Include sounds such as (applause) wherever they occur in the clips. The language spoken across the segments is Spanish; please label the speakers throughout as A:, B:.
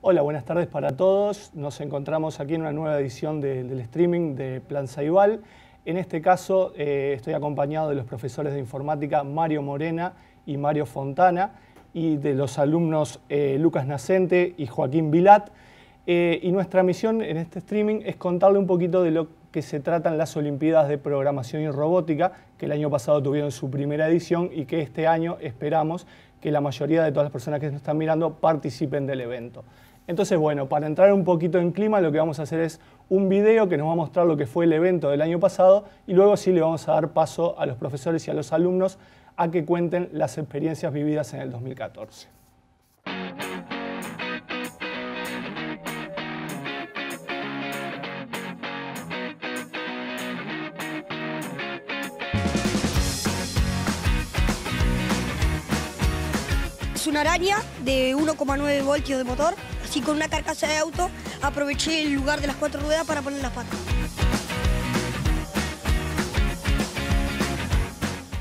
A: Hola, buenas tardes para todos. Nos encontramos aquí en una nueva edición del streaming de Plan Saibal. En este caso eh, estoy acompañado de los profesores de informática Mario Morena y Mario Fontana y de los alumnos eh, Lucas Nacente y Joaquín Vilat. Eh, y nuestra misión en este streaming es contarle un poquito de lo que se tratan las Olimpiadas de Programación y Robótica, que el año pasado tuvieron su primera edición y que este año esperamos que la mayoría de todas las personas que nos están mirando participen del evento. Entonces, bueno, para entrar un poquito en clima, lo que vamos a hacer es un video que nos va a mostrar lo que fue el evento del año pasado y luego sí le vamos a dar paso a los profesores y a los alumnos a que cuenten las experiencias vividas en el 2014.
B: Es una araña de 1,9 voltios de motor y con una carcasa de auto aproveché el lugar de las cuatro ruedas para poner las patas.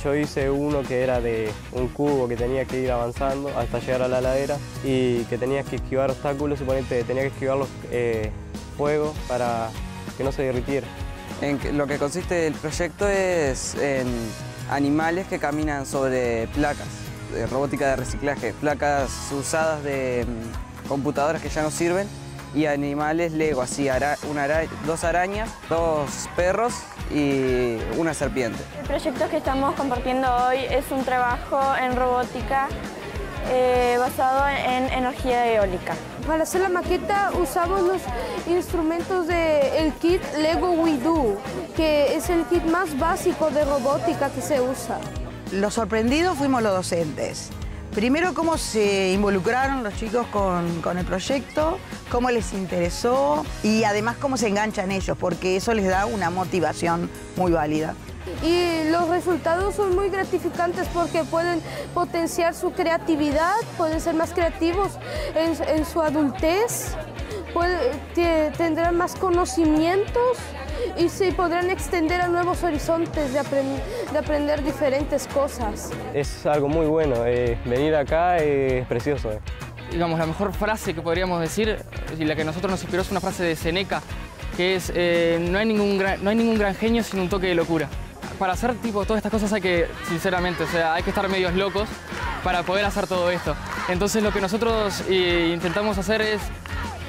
B: Yo hice uno que era de un cubo que tenía que ir avanzando hasta llegar a la ladera y que tenía que esquivar obstáculos, suponete, tenía que esquivar los eh, fuegos para que no se derritiera. lo que consiste el proyecto es en animales que caminan sobre placas, de eh, robótica de reciclaje, placas usadas de computadoras que ya no sirven y animales Lego, así una dos arañas, dos perros y una serpiente. El proyecto que estamos compartiendo hoy es un trabajo en robótica eh, basado en energía eólica. Para hacer la maqueta usamos los instrumentos del el kit Lego We Do, que es el kit más básico de robótica que se usa.
C: Los sorprendidos fuimos los docentes Primero, cómo se involucraron los chicos con, el proyecto, cómo les interesó y además cómo se enganchan ellos, porque eso les da una motivación muy válida.
B: Y los resultados son muy gratificantes porque pueden potenciar su creatividad, pueden ser más creativos en, su adultez, puede, tendrán más conocimientos y se podrán extender a nuevos horizontes de, aprender diferentes cosas. Es algo muy bueno,
C: eh, venir acá es precioso. Eh.
D: Digamos, la mejor frase que podríamos decir, y la que nosotros nos inspiró es una frase de Seneca, que es, eh, no, hay ningún gran, no hay ningún gran genio sin un toque de locura. Para hacer tipo todas estas cosas hay que, sinceramente, o sea, hay que estar medios locos para poder hacer todo esto. Entonces lo que nosotros intentamos hacer es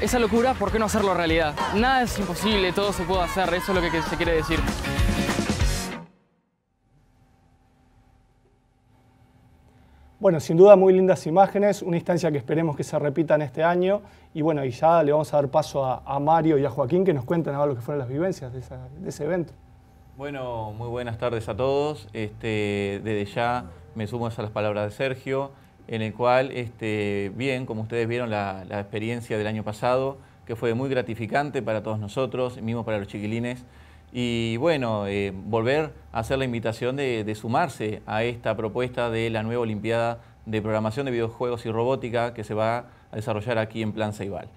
D: esa locura, ¿por qué no hacerlo realidad? Nada es imposible, todo se puede hacer, eso es lo que se quiere decir.
A: Bueno, sin duda muy lindas imágenes, una instancia que esperemos que se repita en este año. Y bueno, y ya le vamos a dar paso a, Mario y a Joaquín que nos cuentan ahora lo que fueron las vivencias de, ese evento.
C: Bueno, muy buenas tardes a todos. Este, desde ya me sumo a las palabras de Sergio en el cual, este, bien, como ustedes vieron la, experiencia del año pasado, que fue muy gratificante para todos nosotros, mismo para los chiquilines, y bueno, eh, volver a hacer la invitación de, sumarse a esta propuesta de la nueva Olimpiada de Programación de Videojuegos y Robótica que se va a desarrollar aquí en Plan Ceibal.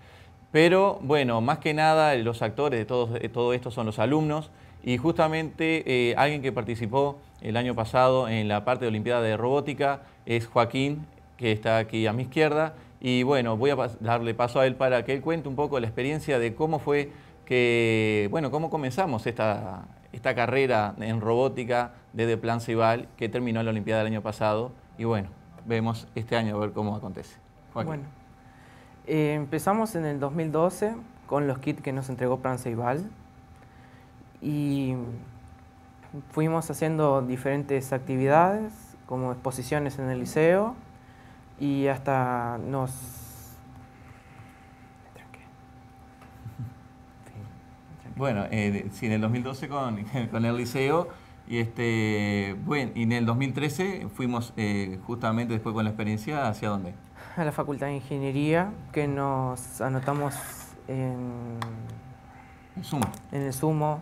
C: Pero bueno, más que nada los actores de todo, todo esto son los alumnos y justamente eh, alguien que participó el año pasado en la parte de Olimpiada de Robótica es Joaquín que está aquí a mi izquierda. Y bueno, voy a darle paso a él para que él cuente un poco la experiencia de cómo fue que, bueno, cómo comenzamos esta, carrera en robótica desde Plan Cibal, que terminó la Olimpiada del año pasado. Y bueno, vemos este año a ver cómo acontece.
D: Bueno, eh, empezamos en el 2012 con los kits que nos entregó Plan Ceibal y fuimos haciendo diferentes actividades como exposiciones en el liceo, y hasta nos...
C: Bueno, eh, sí, en el 2012 con, (laughs) con el liceo y este bueno y en el 2013 fuimos eh, justamente después con la experiencia hacia dónde?
D: A la Facultad de Ingeniería que nos anotamos en el sumo, en el sumo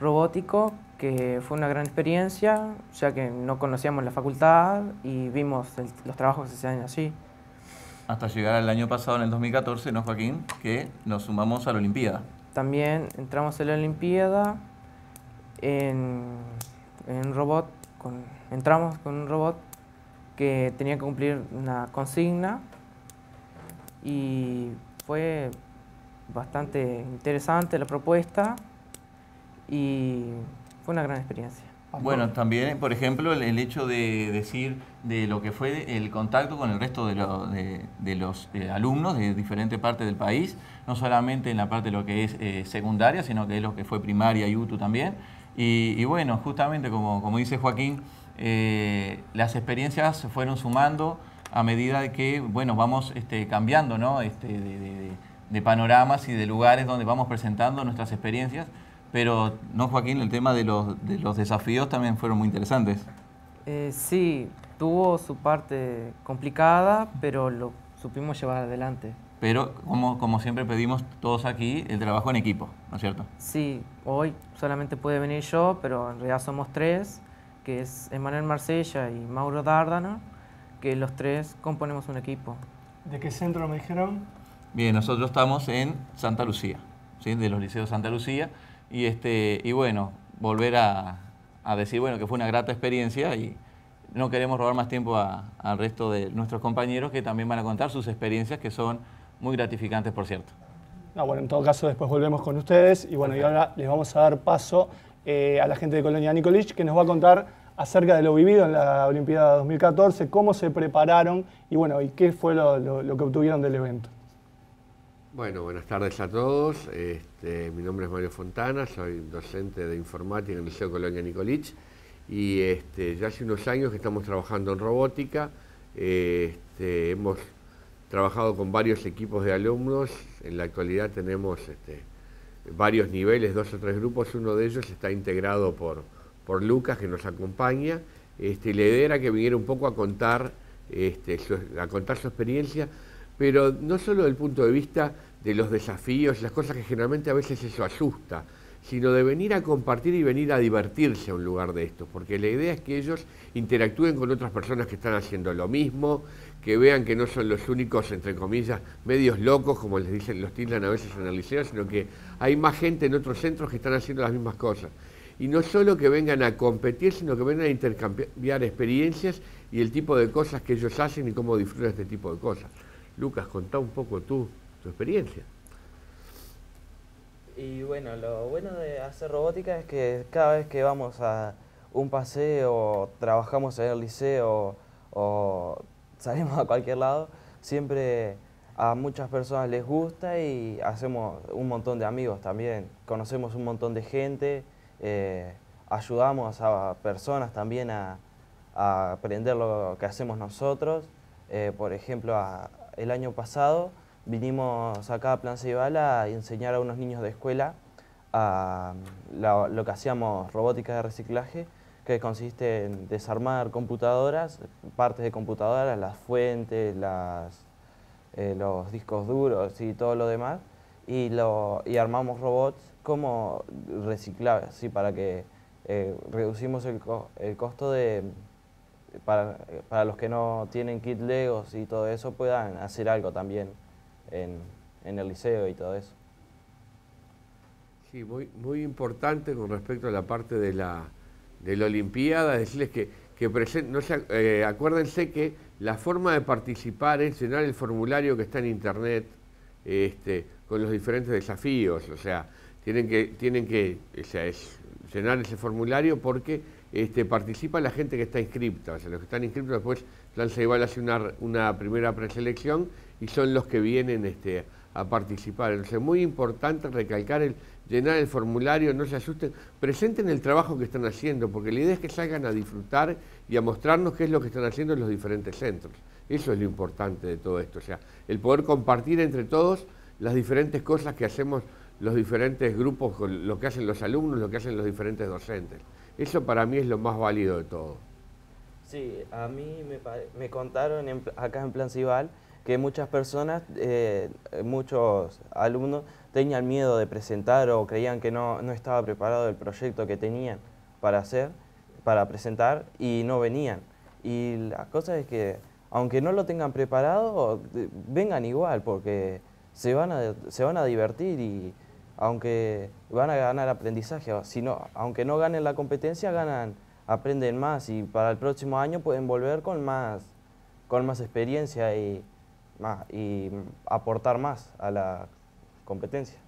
D: robótico que fue una gran experiencia, ya que no conocíamos la facultad y vimos los trabajos que se hacen así.
C: Hasta llegar al año pasado, en el 2014, ¿no, Joaquín? Que nos sumamos a la Olimpiada.
D: También entramos en la Olimpiada en, robot, entramos con un robot que tenía que cumplir una consigna y fue bastante interesante la propuesta y fue una gran experiencia. Bueno,
C: también, por ejemplo, el, hecho de decir de lo que fue el contacto con el resto de, los eh, alumnos de diferentes partes del país, no solamente en la parte de lo que es eh, secundaria, sino que es lo que fue primaria y UTU también. Y, bueno, justamente como, dice Joaquín, eh, las experiencias se fueron sumando a medida de que, bueno, vamos este, cambiando, este, de panoramas y de lugares donde vamos presentando nuestras experiencias pero, ¿no, Joaquín? El tema de los, de los desafíos también fueron muy interesantes.
D: Eh, sí, tuvo su parte complicada, pero lo supimos llevar adelante.
C: Pero, como, como siempre pedimos todos aquí, el trabajo en equipo, ¿no es cierto?
D: Sí, hoy solamente puede venir yo, pero en realidad somos tres, que es Emanuel Marsella y Mauro Dárdano, que los tres componemos un equipo. ¿De qué centro me dijeron?
C: Bien, nosotros estamos en Santa Lucía, ¿sí? de los Liceos Santa Lucía. Y, este, y bueno, volver a, decir bueno, que fue una grata experiencia y no queremos robar más tiempo al resto de nuestros compañeros que también van a contar sus experiencias que son muy gratificantes, por cierto.
A: bueno, en todo caso después volvemos con ustedes y bueno, y ahora les vamos a dar paso eh, a la gente de Colonia Nicolich que nos va a contar acerca de lo vivido en la Olimpiada 2014, cómo se prepararon y bueno, y qué fue lo que obtuvieron del evento.
E: Bueno, buenas tardes a todos. Este, mi nombre es Mario Fontana, soy docente de informática en el Liceo Colonia Nicolich y este, ya hace unos años que estamos trabajando en robótica. Este, hemos trabajado con varios equipos de alumnos. En la actualidad tenemos varios niveles, dos o tres grupos. Uno de ellos está integrado por, Lucas, que nos acompaña. Este, la idea que viniera un poco a a contar su experiencia pero no solo desde el punto de vista de los desafíos, las cosas que generalmente a veces eso asusta, sino de venir a compartir y venir a divertirse a un lugar de esto, porque la idea es que ellos interactúen con otras personas que están haciendo lo mismo, que vean que no son los únicos, entre comillas, medios locos, como les dicen, los tildan a veces en el liceo, sino que hay más gente en otros centros que están haciendo las mismas cosas. Y no solo que vengan a competir, sino que vengan a intercambiar experiencias y el tipo de cosas que ellos hacen y cómo disfrutan este tipo de cosas. Lucas, contá un poco tu experiencia.
B: Y bueno, lo bueno de hacer robótica es que cada vez que vamos a un paseo, trabajamos en el liceo o salimos a cualquier lado, siempre a muchas personas les gusta y hacemos un montón de amigos también. Conocemos un montón de gente, eh, ayudamos a personas también a, aprender lo que hacemos nosotros, eh, por ejemplo, a, el año pasado vinimos acá a Plan a enseñar a unos niños de escuela a lo que hacíamos robótica de reciclaje, que consiste en desarmar computadoras, partes de computadoras, las fuentes, eh, los discos duros y todo lo demás, y, armamos robots como reciclables, para que eh, reducimos el, el costo de para, los que no tienen kit Legos y todo eso puedan hacer algo también en, el liceo y
E: todo eso. Sí, muy, muy importante con respecto a la parte de la, de Olimpiada, decirles que, que eh, acuérdense que la forma de participar es llenar el formulario que está en internet este, con los diferentes desafíos, o sea, tienen que, tienen que llenar ese formulario porque este, participa la gente que está inscripta, o sea, los que están inscritos después se Igual hace una, una primera preselección y son los que vienen este, a participar. Entonces es muy importante recalcar el llenar el formulario, no se asusten, presenten el trabajo que están haciendo, porque la idea es que salgan a disfrutar y a mostrarnos qué es lo que están haciendo en los diferentes centros. Eso es lo importante de todo esto, o sea, el poder compartir entre todos las diferentes cosas que hacemos los diferentes grupos, lo que hacen los alumnos, lo que hacen los diferentes docentes. Eso para mí es lo más válido de todo.
B: Sí, a mí me, contaron acá en Plan Cibal que muchas personas, eh, muchos alumnos, tenían miedo de presentar o creían que no, estaba preparado el proyecto que tenían para hacer, para presentar, y no venían. Y la cosa es que, aunque no lo tengan preparado, vengan igual, porque se van se van a divertir y aunque van a ganar aprendizaje, sino, aunque no ganen la competencia, ganan, aprenden más y para el próximo año pueden volver con más, con más experiencia y, más, y aportar más a la competencia.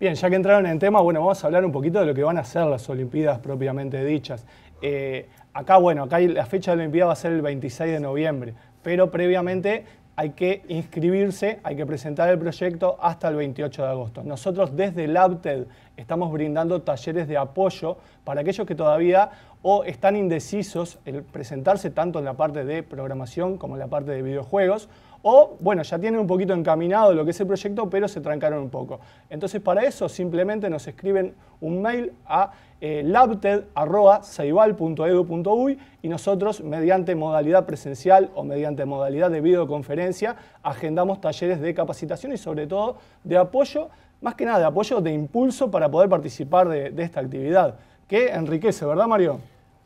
A: Bien, ya que entraron en tema, bueno, vamos a hablar un poquito de lo que van a ser las Olimpiadas propiamente dichas. Eh, acá, bueno, acá la fecha de la Olimpiada va a ser el 26 de noviembre, pero previamente hay que inscribirse, hay que presentar el proyecto hasta el 28 de agosto. Nosotros desde LabTED estamos brindando talleres de apoyo para aquellos que todavía o están indecisos en presentarse tanto en la parte de programación como en la parte de videojuegos, o bueno, ya tienen un poquito encaminado lo que es el proyecto, pero se trancaron un poco. Entonces para eso simplemente nos escriben un mail a eh, y nosotros mediante modalidad presencial o mediante modalidad de videoconferencia agendamos talleres de capacitación y sobre todo de apoyo, más que nada de apoyo, de impulso para poder participar de, de esta actividad, que enriquece, ¿verdad Mario?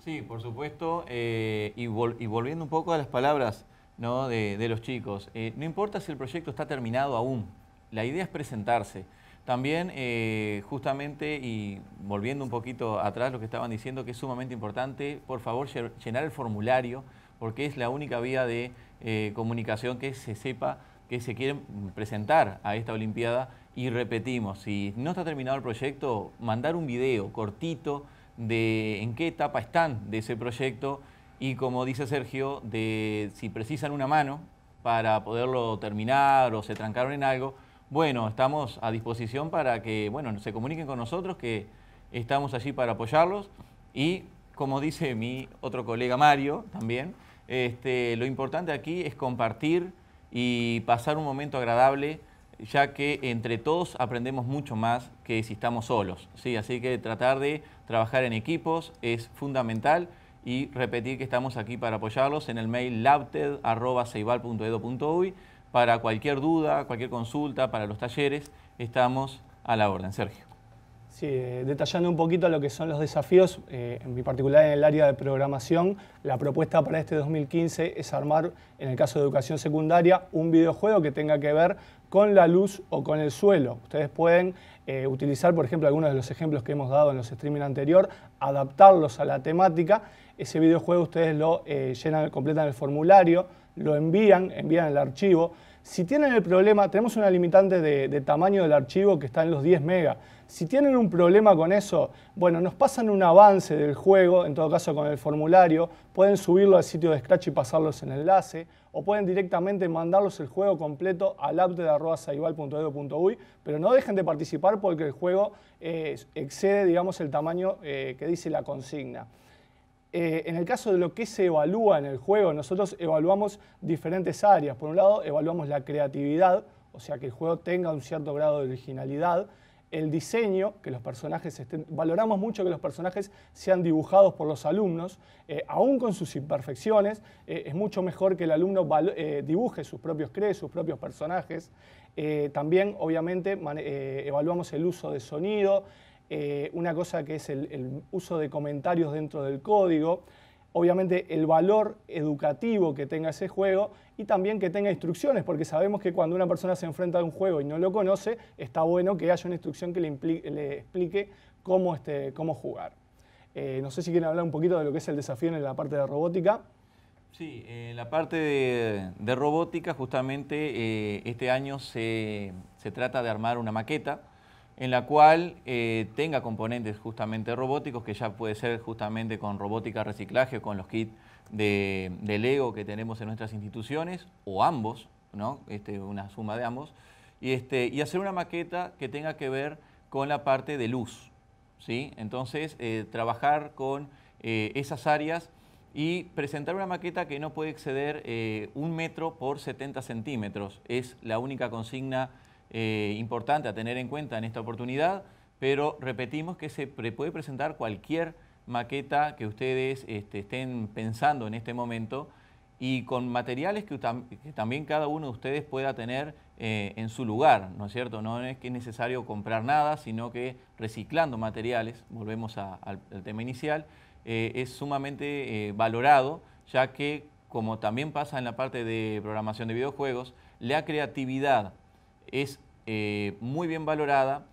C: Sí, por supuesto, eh, y, volviendo un poco a las palabras de, los chicos, eh, no importa si el proyecto está terminado aún, la idea es presentarse. También, eh, justamente, y volviendo un poquito atrás lo que estaban diciendo, que es sumamente importante, por favor, llenar el formulario, porque es la única vía de comunicación que se sepa que se quieren presentar a esta Olimpiada. Y repetimos, si no está terminado el proyecto, mandar un video cortito de en qué etapa están de ese proyecto y como dice Sergio, de si precisan una mano para poderlo terminar o se trancaron en algo, bueno, estamos a disposición para que, bueno, se comuniquen con nosotros, que estamos allí para apoyarlos y como dice mi otro colega Mario también, este, lo importante aquí es compartir y pasar un momento agradable ya que entre todos aprendemos mucho más que si estamos solos. Así que tratar de trabajar en equipos es fundamental y repetir que estamos aquí para apoyarlos en el mail labted.ceibal.edu.uy para cualquier duda, cualquier consulta, para los talleres, estamos a la orden. Sergio.
A: Sí, eh, detallando un poquito lo que son los desafíos, eh, en en particular en el área de programación, la propuesta para este 2015 es armar, en el caso de educación secundaria, un videojuego que tenga que ver con la luz o con el suelo. Ustedes pueden eh, utilizar, por ejemplo, algunos de los ejemplos que hemos dado en los streaming anterior, adaptarlos a la temática. Ese videojuego ustedes lo llenan, completan el formulario, lo envían, envían el archivo. Si tienen el problema, tenemos una limitante de, de tamaño del archivo que está en los 10 megas. Si tienen un problema con eso, bueno, nos pasan un avance del juego, en todo caso con el formulario, pueden subirlo al sitio de Scratch y pasarlos en enlace, o pueden directamente mandarlos el juego completo al apted.saival.edu.uy, pero no dejen de participar porque el juego eh, excede, digamos, el tamaño eh, que dice la consigna. Eh, en el caso de lo que se evalúa en el juego, nosotros evaluamos diferentes áreas. Por un lado, evaluamos la creatividad, o sea, que el juego tenga un cierto grado de originalidad el diseño, que los personajes estén, valoramos mucho que los personajes sean dibujados por los alumnos, eh, aún con sus imperfecciones, eh, es mucho mejor que el alumno eh, dibuje sus propios crees, sus propios personajes. también, obviamente, evaluamos el uso de sonido, una cosa que es el uso de comentarios dentro del código, obviamente el valor educativo que tenga ese juego y también que tenga instrucciones, porque sabemos que cuando una persona se enfrenta a un juego y no lo conoce, está bueno que haya una instrucción que le, explique cómo, este, cómo jugar. Eh, no sé si quieren hablar un poquito de lo que es el desafío en la parte de robótica. Sí, en eh,
C: la parte de, robótica justamente eh, este año se, trata de armar una maqueta en la cual eh, tenga componentes justamente robóticos, que ya puede ser justamente con robótica reciclaje con los kits de, Lego que tenemos en nuestras instituciones, o ambos, ¿no? Este, una suma de ambos, y, este, y hacer una maqueta que tenga que ver con la parte de luz. Entonces, eh, trabajar con eh, esas áreas y presentar una maqueta que no puede exceder un metro por 70 centímetros. Es la única consigna eh, importante a tener en cuenta en esta oportunidad, pero repetimos que se puede presentar cualquier maqueta que ustedes este, estén pensando en este momento y con materiales que, también cada uno de ustedes pueda tener eh, en su lugar, ¿no es cierto? No es que es necesario comprar nada, sino que reciclando materiales, volvemos al, tema inicial, eh, es sumamente valorado, ya que como también pasa en la parte de programación de videojuegos, la creatividad es eh, muy bien valorada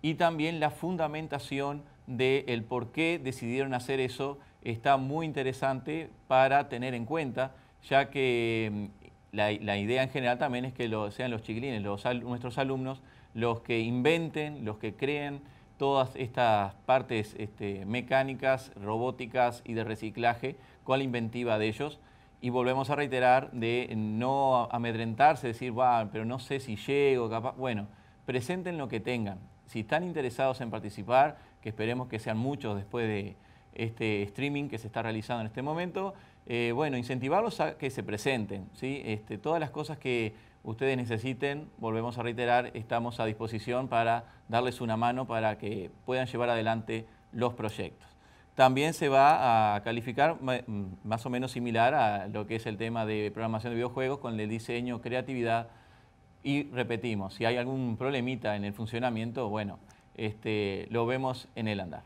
C: y también la fundamentación del por qué decidieron hacer eso está muy interesante para tener en cuenta, ya que mm, la, idea en general también es que lo, sean los chiquilines, nuestros alumnos, los que inventen, los que creen todas estas partes este, mecánicas, robóticas y de reciclaje con la inventiva de ellos y volvemos a reiterar de no amedrentarse, decir, va, pero no sé si llego, capaz. Bueno, presenten lo que tengan. Si están interesados en participar, que esperemos que sean muchos después de este streaming que se está realizando en este momento, eh, bueno, incentivarlos a que se presenten, ¿sí? Este, todas las cosas que ustedes necesiten, volvemos a reiterar, estamos a disposición para darles una mano para que puedan llevar adelante los proyectos también se va a calificar mm, más o menos similar a lo que es el tema de programación de videojuegos con el diseño, creatividad y repetimos, si hay algún problemita en el funcionamiento, bueno, este, lo vemos en el andar.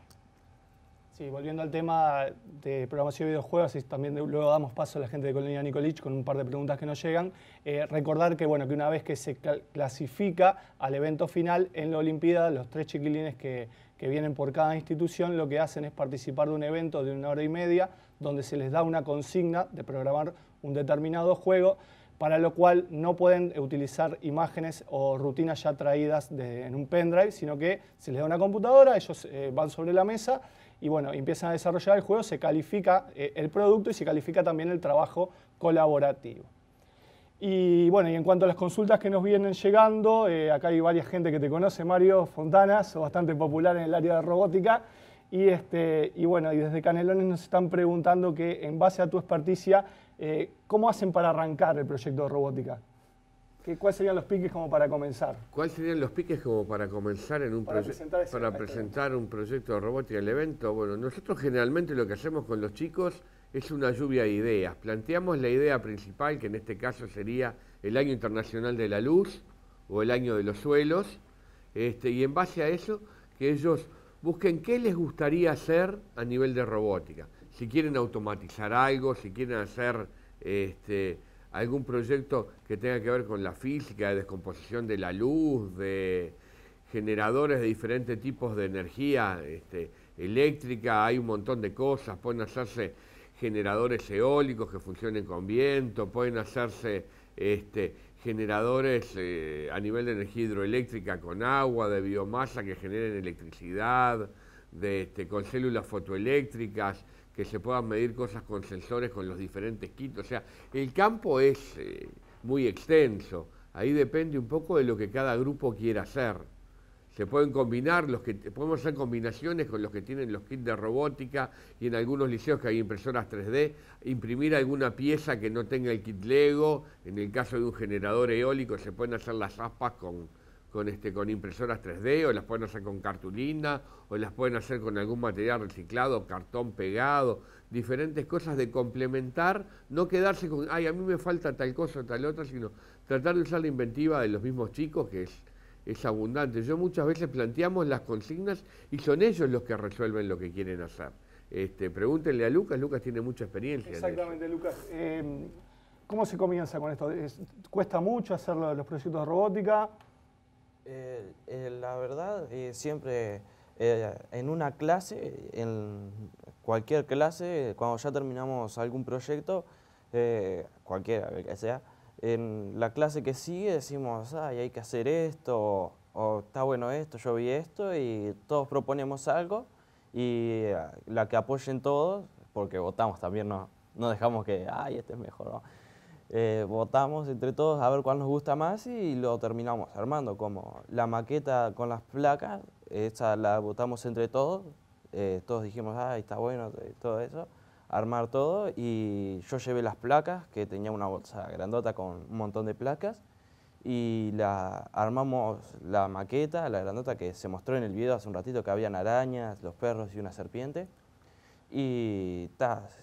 A: Sí, volviendo al tema de programación de videojuegos y también luego damos paso a la gente de Colonia Nicolich con un par de preguntas que nos llegan. Eh, recordar que bueno que una vez que se clasifica al evento final en la Olimpíada, los tres chiquilines que que vienen por cada institución, lo que hacen es participar de un evento de una hora y media donde se les da una consigna de programar un determinado juego, para lo cual no pueden utilizar imágenes o rutinas ya traídas en un pendrive, sino que se les da una computadora, ellos eh, van sobre la mesa y bueno, empiezan a desarrollar el juego, se califica eh, el producto y se califica también el trabajo colaborativo. Y bueno, y en cuanto a las consultas que nos vienen llegando, eh, acá hay varias gente que te conoce, Mario Fontanas, bastante popular en el área de robótica. Este, y, bueno, y desde Canelones nos están preguntando que en base a tu experticia, eh, ¿cómo hacen para arrancar el proyecto de robótica? ¿Cuáles serían los piques como para comenzar?
E: ¿Cuáles serían los piques como para comenzar en un proyecto? para presentar un proyecto de robótica el evento? Bueno, nosotros generalmente lo que hacemos con los chicos es una lluvia de ideas. Planteamos la idea principal, que en este caso sería el Año Internacional de la Luz o el Año de los Suelos, este, y en base a eso que ellos busquen qué les gustaría hacer a nivel de robótica. Si quieren automatizar algo, si quieren hacer este, algún proyecto que tenga que ver con la física, de descomposición de la luz, de generadores de diferentes tipos de energía este, eléctrica, hay un montón de cosas, pueden hacerse generadores eólicos que funcionen con viento, pueden hacerse este, generadores eh, a nivel de energía hidroeléctrica con agua, de biomasa que generen electricidad, de, este, con células fotoeléctricas, que se puedan medir cosas con sensores con los diferentes quitos. O sea, el campo es eh, muy extenso, ahí depende un poco de lo que cada grupo quiera hacer se pueden combinar, los que podemos hacer combinaciones con los que tienen los kits de robótica y en algunos liceos que hay impresoras 3D, imprimir alguna pieza que no tenga el kit Lego, en el caso de un generador eólico se pueden hacer las aspas con, con, este, con impresoras 3D o las pueden hacer con cartulina o las pueden hacer con algún material reciclado, cartón pegado, diferentes cosas de complementar, no quedarse con, ay, a mí me falta tal cosa, o tal otra, sino tratar de usar la inventiva de los mismos chicos, que es es abundante. Yo muchas veces planteamos las consignas y son ellos los que resuelven lo que quieren hacer. Este, pregúntenle a Lucas, Lucas tiene mucha experiencia. Exactamente,
A: Lucas. Eh, ¿Cómo se comienza con esto? ¿Cuesta mucho hacer los proyectos de robótica?
B: Eh, eh, la verdad, siempre en una clase, en cualquier clase, cuando ya terminamos algún proyecto, cualquiera, que sea, en la clase que sigue decimos, hay que hacer esto, o está bueno esto, yo vi esto, y todos proponemos algo, y eh, la que apoyen todos, porque votamos también, no, no dejamos que, ay, este es mejor, eh, votamos entre todos a ver cuál nos gusta más y lo terminamos armando, como la maqueta con las placas, esa la votamos entre todos, eh, todos dijimos, ay, está bueno, todo eso, armar todo y yo llevé las placas, que tenía una bolsa grandota con un montón de placas, y la, armamos la maqueta, la grandota que se mostró en el video hace un ratito, que habían arañas, los perros y una serpiente. Y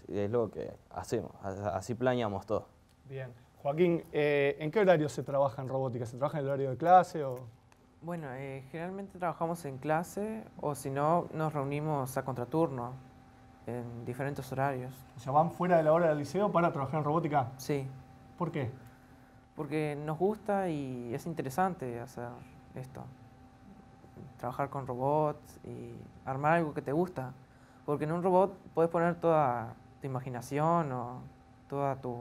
B: es lo que hacemos, así planeamos todo.
A: Bien. Joaquín, eh, ¿en qué horario se trabaja en robótica? ¿Se trabaja en el horario de clase o...?
D: Bueno, eh, generalmente trabajamos en clase o si no, nos reunimos a contraturno en diferentes horarios.
A: O sea, van fuera de la hora del liceo para trabajar en robótica. Sí.
D: ¿Por qué? Porque nos gusta y es interesante hacer esto. Trabajar con robots y armar algo que te gusta. Porque en un robot puedes poner toda tu imaginación o toda tu,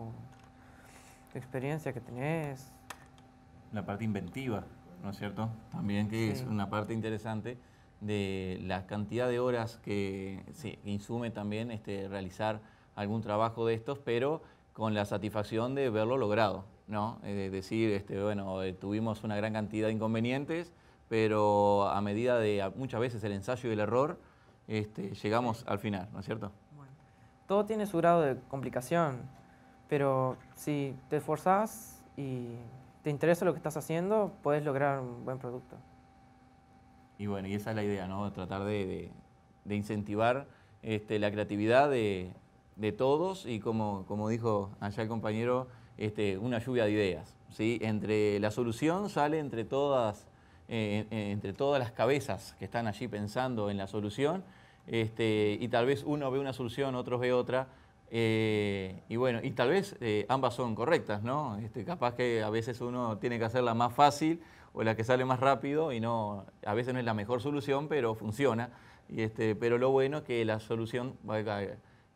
D: experiencia que tenés.
C: La parte inventiva, ¿no es cierto? También que es una parte interesante de la cantidad de horas que se insume también este, realizar algún trabajo de estos, pero con la satisfacción de verlo logrado, ¿no? Es eh, decir, este, bueno, eh, tuvimos una gran cantidad de inconvenientes, pero a medida de muchas veces el ensayo y el error, este, llegamos al final, ¿no es cierto?
D: todo tiene su grado de complicación, pero si te esforzás y te interesa lo que estás haciendo, puedes lograr un buen producto.
C: Y bueno, y esa es la idea, ¿no? Tratar de, incentivar este, la creatividad de, todos y como, como dijo allá el compañero, este, una lluvia de ideas. ¿sí? Entre la solución sale entre todas, eh, entre todas las cabezas que están allí pensando en la solución este, y tal vez uno ve una solución, otros ve otra. Eh, y bueno, y tal vez eh, ambas son correctas, ¿no? capaz que a veces uno tiene que hacerla más fácil o la que sale más rápido y no, a veces no es la mejor solución, pero funciona. Y este, pero lo bueno es que la solución,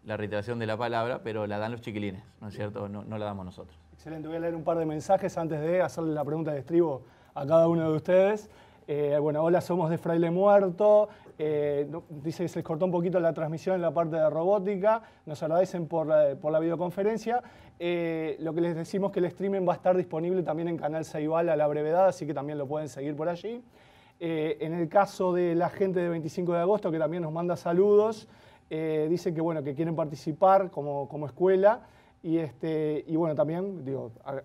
C: la reiteración de la palabra, pero la dan los chiquilines, ¿no es cierto? No, la damos
A: nosotros. Excelente, voy a leer un par de mensajes antes de hacerle la pregunta de estribo a cada uno de ustedes. Eh, bueno, hola, somos de Fraile Muerto. Eh, dice que se les cortó un poquito la transmisión en la parte de robótica, nos agradecen por, eh, la videoconferencia. Eh, lo que les decimos que el streaming va a estar disponible también en Canal Saibal a la brevedad, así que también lo pueden seguir por allí. en el caso de la gente de 25 de agosto, que también nos manda saludos, dice que, bueno, que quieren participar como, escuela. Y, este, y bueno, también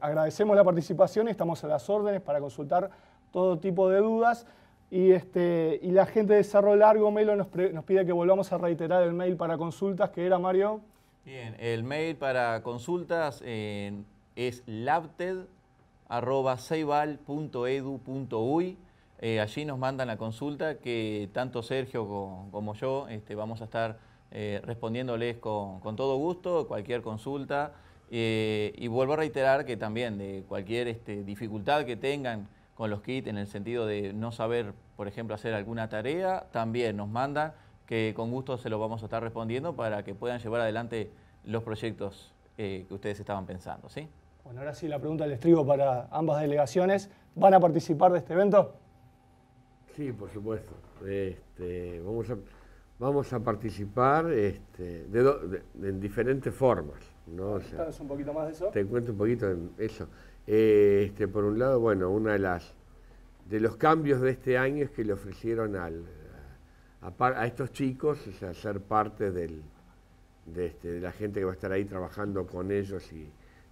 A: agradecemos la participación y estamos a las órdenes para consultar todo tipo de dudas. Y, este, y la gente de Cerro Largo Melo nos, pide que volvamos a reiterar el mail para consultas, que era Mario.
C: Bien, el mail para consultas eh, es labted.ceibal.edu.uy. Eh, allí nos mandan la consulta que tanto Sergio como, yo este, vamos a estar eh, respondiéndoles con, todo gusto, cualquier consulta. y vuelvo a reiterar que también de cualquier este, dificultad que tengan con los kits en el sentido de no saber, por ejemplo, hacer alguna tarea, también nos manda que con gusto se lo vamos a estar respondiendo para que puedan llevar adelante los proyectos eh, que ustedes estaban pensando, ¿sí?
A: Bueno, ahora sí la pregunta del estribo para ambas delegaciones. ¿Van a participar de este evento?
E: Sí, por supuesto. Este, vamos, a, vamos a participar este, en diferentes formas. ¿no? O un poquito más de eso? Te cuento un poquito de eso. Este, por un lado, bueno, uno de los cambios de este año es que le ofrecieron a, estos chicos o ser parte este, de, la gente que va a estar ahí trabajando con ellos y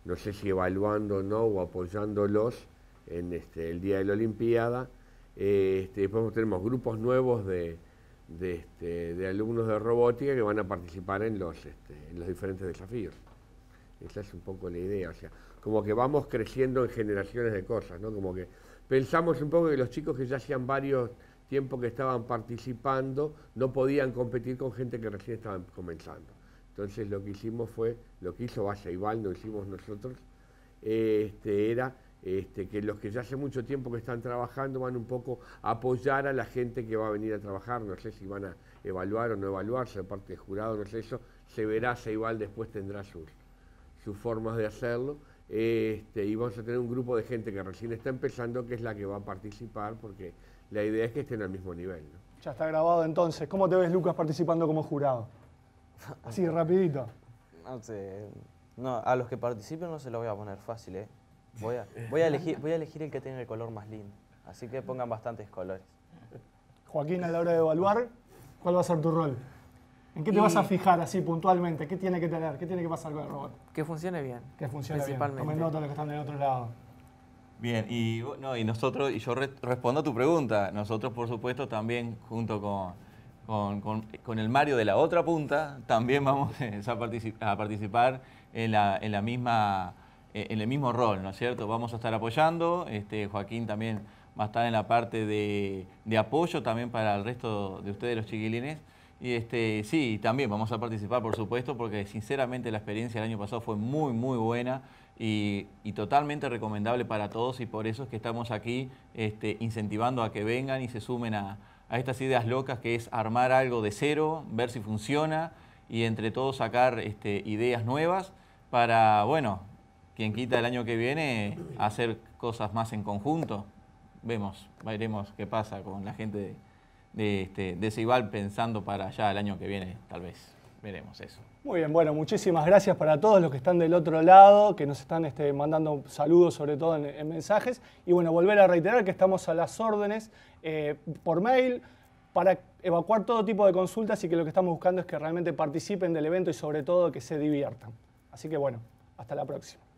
E: no sé si evaluando o no o apoyándolos en este, el día de la Olimpiada. después tenemos grupos nuevos de, alumnos de robótica que van a participar en los diferentes desafíos. Esa es un poco la idea, o sea, como que vamos creciendo en generaciones de cosas, ¿no? Como que pensamos un poco que los chicos que ya hacían varios tiempos que estaban participando no podían competir con gente que recién estaban comenzando. Entonces lo que hicimos fue, lo que hizo Ibal, lo hicimos nosotros, este, era este, que los que ya hace mucho tiempo que están trabajando van un poco a apoyar a la gente que va a venir a trabajar, no sé si van a evaluar o no evaluarse, parte de jurado, no sé eso, se verá, Seibal después tendrá su sus formas de hacerlo. Este, y vamos a tener un grupo de gente que recién está empezando, que es la que va a participar, porque la idea es que estén al mismo nivel.
A: Ya está grabado entonces. ¿Cómo te ves, Lucas, participando como jurado? (laughs) Así, rapidito.
B: No a los que participen no se lo voy a poner fácil, ¿eh? Voy a, voy a, elegir, voy a elegir el que tenga el color más lindo. Así que pongan bastantes
D: colores.
A: Joaquín, a la hora de evaluar, ¿cuál va a ser tu rol? ¿En qué te vas a fijar así puntualmente? ¿Qué tiene que tener? ¿Qué tiene que pasar con el robot? Que funcione bien. Que funcione principalmente. bien. Tomen los que están del otro lado.
C: Bien, y, no, y nosotros, y yo respondo a tu pregunta, nosotros por supuesto también junto con, con, con, el Mario de la otra punta, también vamos (laughs) a, a participar en la, en la misma eh, en el mismo rol, ¿no es cierto? Vamos a estar apoyando, este, Joaquín también va a estar en la parte de, de apoyo también para el resto de ustedes los chiquilines, y este, sí, también vamos a participar, por supuesto, porque sinceramente la experiencia del año pasado fue muy, muy buena y, totalmente recomendable para todos y por eso es que estamos aquí este, incentivando a que vengan y se sumen a, estas ideas locas que es armar algo de cero, ver si funciona y entre todos sacar este, ideas nuevas para, bueno, quien quita el año que viene, hacer cosas más en conjunto. Vemos, veremos qué pasa con la gente de de, este, pensando para allá el año que viene, tal vez. Veremos eso.
A: Muy bien, bueno, muchísimas gracias para todos los que están del otro lado, que nos están este, mandando saludos, sobre todo en, mensajes. Y bueno, volver a reiterar que estamos a las órdenes eh, por mail para evacuar todo tipo de consultas y que lo que estamos buscando es que realmente participen del evento y sobre todo que se diviertan. Así que bueno, hasta la próxima.